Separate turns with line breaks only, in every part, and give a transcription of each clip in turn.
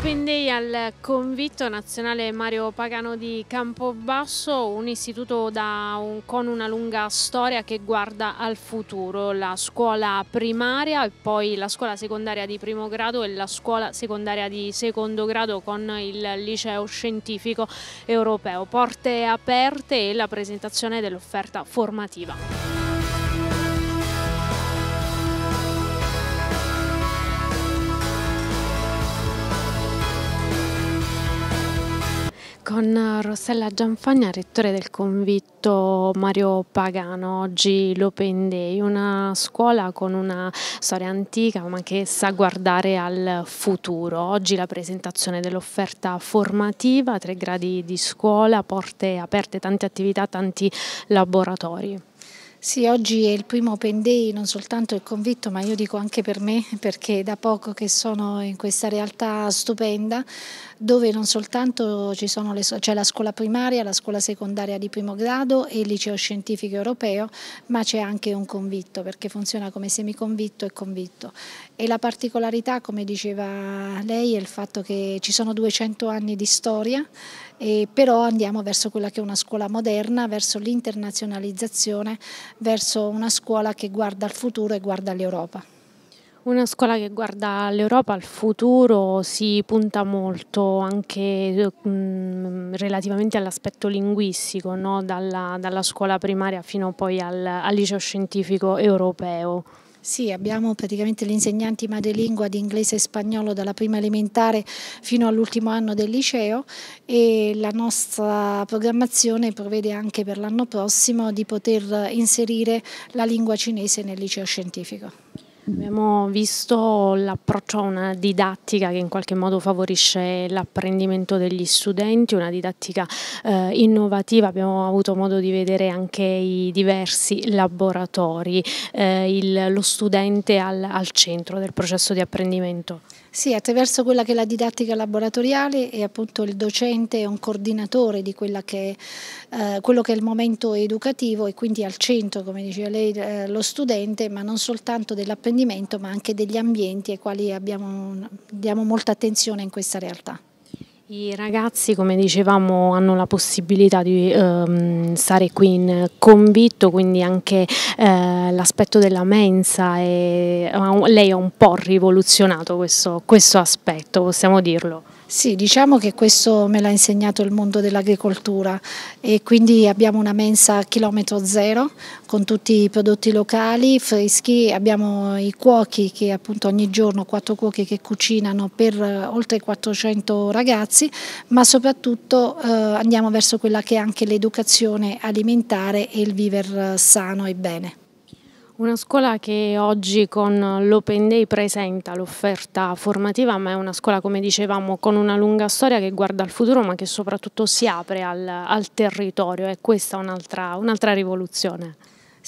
Open Day al convitto nazionale Mario Pagano di Campobasso, un istituto un, con una lunga storia che guarda al futuro, la scuola primaria e poi la scuola secondaria di primo grado e la scuola secondaria di secondo grado con il liceo scientifico europeo. Porte aperte e la presentazione dell'offerta formativa. con Rossella Gianfagna, rettore del convitto Mario Pagano, oggi l'Open Day, una scuola con una storia antica ma che sa guardare al futuro. Oggi la presentazione dell'offerta formativa, tre gradi di scuola, porte aperte, tante attività, tanti laboratori. Sì, oggi è il primo open
day, non soltanto il convitto, ma io dico anche per me, perché da poco che sono in questa realtà stupenda, dove non soltanto c'è cioè la scuola primaria, la scuola secondaria di primo grado e il liceo scientifico europeo, ma c'è anche un convitto, perché funziona come semiconvitto e convitto. E la particolarità, come diceva lei, è il fatto che ci sono 200 anni di storia, però andiamo verso quella che è una scuola moderna, verso l'internazionalizzazione, verso una scuola che guarda al futuro e guarda all'Europa.
Una scuola che guarda l'Europa al futuro si punta molto anche mh, relativamente all'aspetto linguistico, no? dalla, dalla, scuola primaria fino poi al, al liceo scientifico europeo. Sì, abbiamo praticamente gli insegnanti madrelingua di inglese e spagnolo dalla prima
elementare fino all'ultimo anno del liceo e la nostra programmazione prevede anche per l'anno prossimo di poter inserire la lingua cinese nel
liceo scientifico. Mm. Abbiamo visto l'approccio a una didattica che in qualche modo favorisce l'apprendimento degli studenti, una didattica eh, innovativa, abbiamo avuto modo di vedere anche i diversi laboratori, eh, il, lo studente al, al centro del processo di apprendimento. Sì, attraverso quella
che è la didattica laboratoriale e appunto il docente è un coordinatore di che è, eh, quello che è il momento educativo e quindi al centro, come diceva lei, eh, lo studente, ma non soltanto dell'apprendimento ma anche degli ambienti ai quali abbiamo, diamo molta attenzione in questa realtà.
I ragazzi, come dicevamo, hanno la possibilità di ehm, stare qui in convitto, quindi anche eh, l'aspetto della mensa, è, lei ha un po' rivoluzionato questo, questo aspetto, possiamo dirlo.
Sì, diciamo che questo me l'ha insegnato il mondo dell'agricoltura e quindi abbiamo una mensa a chilometro zero con tutti i prodotti locali, freschi, abbiamo i cuochi che appunto ogni giorno, quattro cuochi che cucinano per eh, oltre 400 ragazzi, ma soprattutto eh, andiamo verso quella che è anche l'educazione alimentare e il viver eh, sano e bene.
Una scuola che oggi con l'Open Day presenta l'offerta formativa, ma è una scuola, come dicevamo, con una lunga storia che guarda al futuro, ma che soprattutto si apre al, al territorio e questa è un'altra un rivoluzione.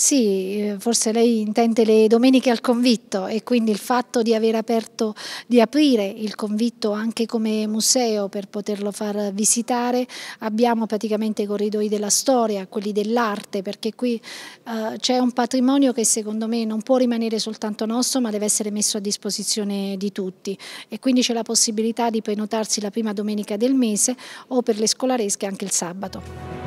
Sì, eh, forse lei intende
le domeniche al convitto e quindi il fatto di aver aperto, di aprire il convitto anche come museo per poterlo far visitare. Abbiamo praticamente i corridoi della storia, quelli dell'arte, perché qui eh, c'è un patrimonio che secondo me non può rimanere soltanto nostro ma deve essere messo a disposizione di tutti e quindi c'è la possibilità di prenotarsi la prima domenica del mese o per le scolaresche anche il sabato.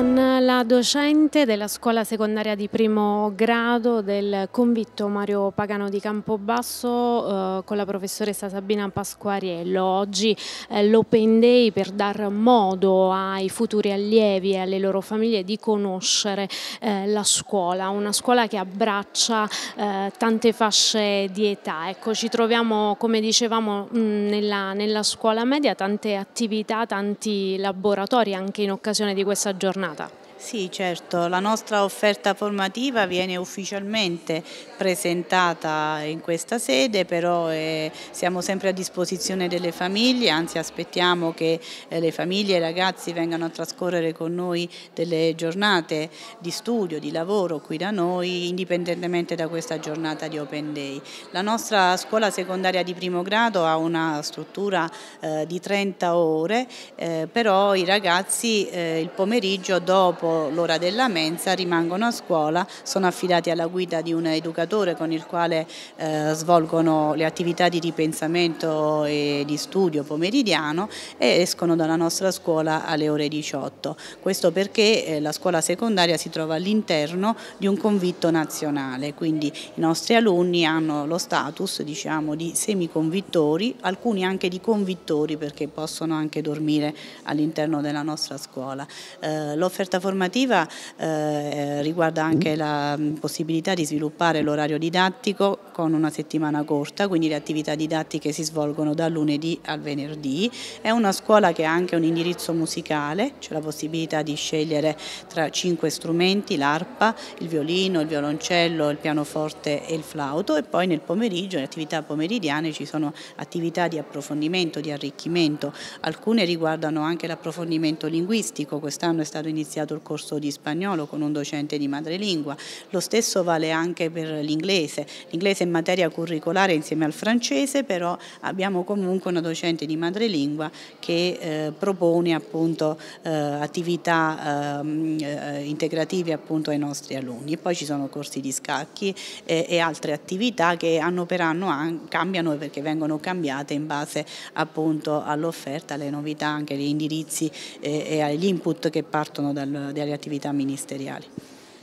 Con la docente della scuola secondaria di primo grado del convitto Mario Pagano di Campobasso eh, con la professoressa Sabina Pasquariello. Oggi eh, l'Open Day per dar modo ai futuri allievi e alle loro famiglie di conoscere eh, la scuola, una scuola che abbraccia eh, tante fasce di età. Ecco, ci troviamo, come dicevamo, mh, mm, nella, nella scuola media, tante attività, tanti laboratori
anche in occasione di questa giornata. Grenada. Sì, certo, la nostra offerta formativa viene ufficialmente presentata in questa sede, però eh, siamo sempre a disposizione delle famiglie, anzi aspettiamo che eh, le famiglie e i ragazzi vengano a trascorrere con noi delle giornate di studio, di lavoro qui da noi, indipendentemente da questa giornata di Open Day. La nostra scuola secondaria di primo grado ha una struttura eh, di 30 ore, eh, però i ragazzi eh, il pomeriggio dopo l'ora della mensa rimangono a scuola, sono affidati alla guida di un educatore con il quale eh, svolgono le attività di ripensamento e di studio pomeridiano e escono dalla nostra scuola alle ore 18. Questo perché eh, la scuola secondaria si trova all'interno di un convitto nazionale, quindi i nostri alunni hanno lo status diciamo, di semiconvittori, alcuni anche di convittori perché possono anche dormire all'interno della nostra scuola. Eh, L'offerta formativa normativa eh, eh, riguarda anche mm. la mm, possibilità di sviluppare l'orario didattico con una settimana corta, quindi le attività didattiche si svolgono da lunedì al venerdì. È una scuola che ha anche un indirizzo musicale, c'è la possibilità di scegliere tra cinque strumenti, l'arpa, il violino, il violoncello, il pianoforte e il flauto e poi nel pomeriggio, le attività pomeridiane ci sono attività di approfondimento, di arricchimento, alcune riguardano anche l'approfondimento linguistico, quest'anno è stato iniziato il corso di spagnolo con un docente di madrelingua. Lo stesso vale anche per l'inglese. L'inglese è materia curricolare insieme al francese, però abbiamo comunque una docente di madrelingua che eh, propone appunto eh, attività ehm, eh, integrative appunto ai nostri alunni. poi ci sono corsi di scacchi e altre attività che anno per anno cambiano perché vengono cambiate in base appunto all'offerta, alle novità, anche agli indirizzi e agli input che partono dal, delle attività ministeriali.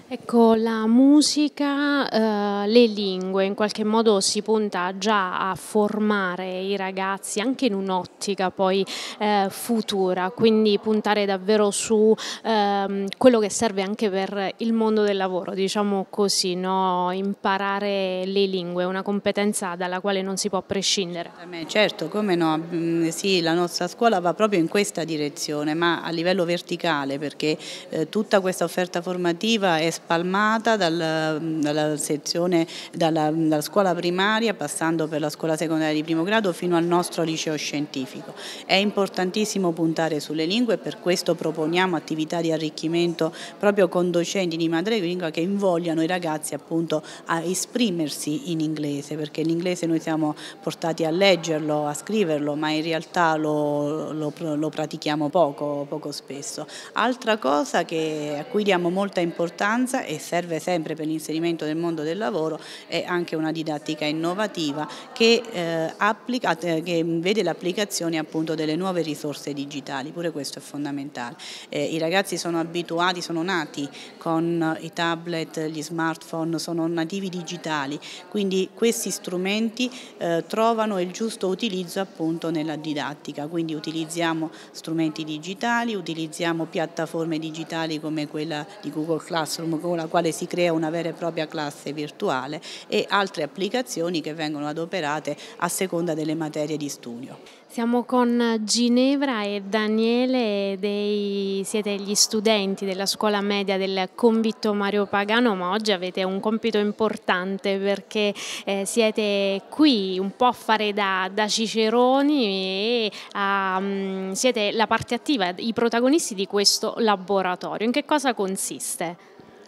Ecco, la
musica, eh, le lingue, in qualche modo si punta già a formare i ragazzi anche in un'ottica poi eh, futura, quindi puntare davvero su eh, quello che serve anche per il mondo del lavoro, diciamo così, no? imparare le lingue, una competenza dalla quale non si può prescindere.
Certo, come no, mm, sì, la nostra scuola va proprio in questa direzione, ma a livello verticale, perché eh, tutta questa offerta formativa è spalmata dalla, dalla sezione, dalla, dalla scuola primaria passando per la scuola secondaria di primo grado fino al nostro liceo scientifico. È importantissimo puntare sulle lingue e per questo proponiamo attività di arricchimento proprio con docenti di madrelingua che invogliano i ragazzi appunto a esprimersi in inglese perché l'inglese noi siamo portati a leggerlo, a scriverlo ma in realtà lo, lo, lo pratichiamo poco, poco spesso. Altra cosa che, a cui diamo molta importanza finanza e serve sempre per l'inserimento nel mondo del lavoro, è anche una didattica innovativa che, eh, applica, eh, che vede l'applicazione appunto delle nuove risorse digitali, pure questo è fondamentale. Eh, I ragazzi sono abituati, sono nati con i tablet, gli smartphone, sono nativi digitali, quindi questi strumenti eh, trovano il giusto utilizzo appunto nella didattica, quindi utilizziamo strumenti digitali, utilizziamo piattaforme digitali come quella di Google Classroom con la quale si crea una vera e propria classe virtuale e altre applicazioni che vengono adoperate a seconda delle materie di studio.
Siamo con Ginevra e Daniele, dei, siete gli studenti della scuola media del convitto Mario Pagano, ma oggi avete un compito importante perché eh, siete qui un po' a fare da, da ciceroni e a, um, siete la parte attiva, i protagonisti di questo laboratorio. In che cosa consiste?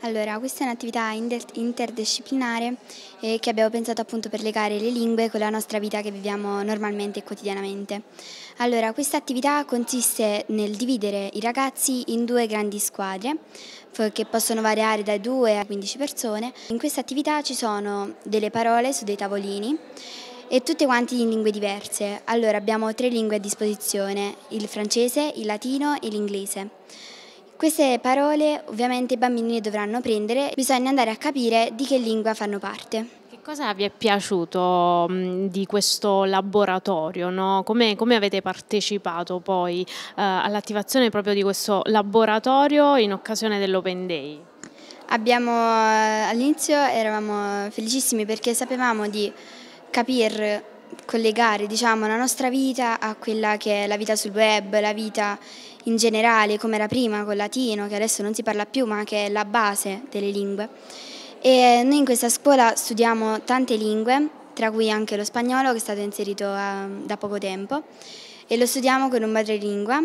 Allora, questa è un'attività interdisciplinare eh, che abbiamo pensato appunto per legare le lingue con la nostra vita che viviamo normalmente e quotidianamente. Allora, questa attività consiste nel dividere i ragazzi in due grandi squadre che possono variare da 2 a 15 persone. In questa attività ci sono delle parole su dei tavolini e tutte quante in lingue diverse. Allora, abbiamo tre lingue a disposizione, il francese, il latino e l'inglese. Queste parole ovviamente i bambini le dovranno prendere, bisogna andare a capire di che lingua fanno parte
Che cosa vi è piaciuto di questo laboratorio? No? Come, come, avete partecipato poi eh, all'attivazione proprio di questo laboratorio in occasione dell'Open Day?
Eh, all'inizio eravamo felicissimi perché sapevamo di capire collegare diciamo, la nostra vita a quella che è la vita sul web, la vita in generale come era prima col latino, che adesso non si parla più ma che è la base delle lingue. E noi in questa scuola studiamo tante lingue, tra cui anche lo spagnolo che è stato inserito eh, da poco tempo e lo studiamo con un madrelingua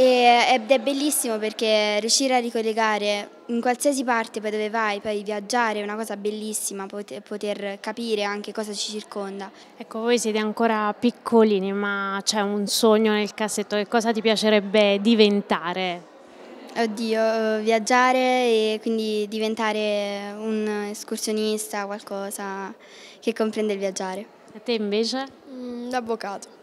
ed è bellissimo perché riuscire a ricollegare in qualsiasi parte poi dove vai, poi viaggiare è una cosa bellissima, poter, capire anche cosa ci circonda. Ecco, voi siete ancora
piccolini, ma c'è un sogno nel cassetto, che cosa ti piacerebbe diventare?
Oddio, eh, viaggiare e quindi diventare un escursionista, qualcosa che comprende il viaggiare. E te invece? Mm, l'avvocato.